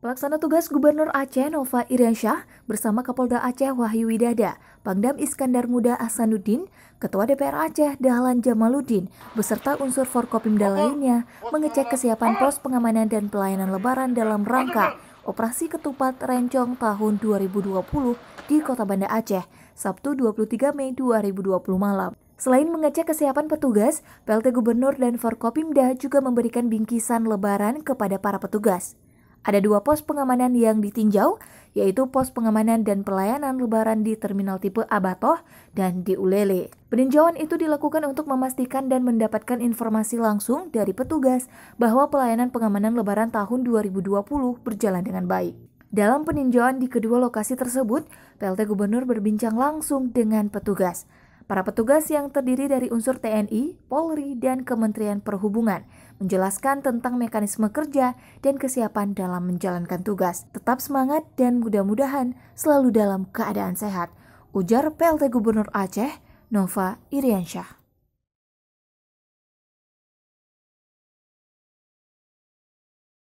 Pelaksana tugas Gubernur Aceh Nova Iriansyah bersama Kapolda Aceh Wahyu Widada, Pangdam Iskandar Muda Hasanuddin, Ketua DPR Aceh Dahlan Jamaluddin, beserta unsur Forkopimda lainnya mengecek kesiapan pos pengamanan dan pelayanan lebaran dalam rangka Operasi Ketupat Rencong tahun 2020 di Kota Banda Aceh Sabtu 23 Mei 2020 malam. Selain mengecek kesiapan petugas, PLT Gubernur dan Forkopimda juga memberikan bingkisan lebaran kepada para petugas. Ada dua pos pengamanan yang ditinjau, yaitu pos pengamanan dan pelayanan lebaran di terminal tipe Abatoh dan di Ulele. Peninjauan itu dilakukan untuk memastikan dan mendapatkan informasi langsung dari petugas bahwa pelayanan pengamanan lebaran tahun 2020 berjalan dengan baik. Dalam peninjauan di kedua lokasi tersebut, PLT Gubernur berbincang langsung dengan petugas. Para petugas yang terdiri dari unsur TNI, Polri, dan Kementerian Perhubungan menjelaskan tentang mekanisme kerja dan kesiapan dalam menjalankan tugas. Tetap semangat dan mudah-mudahan selalu dalam keadaan sehat. Ujar PLT Gubernur Aceh, Nova Iriansyah.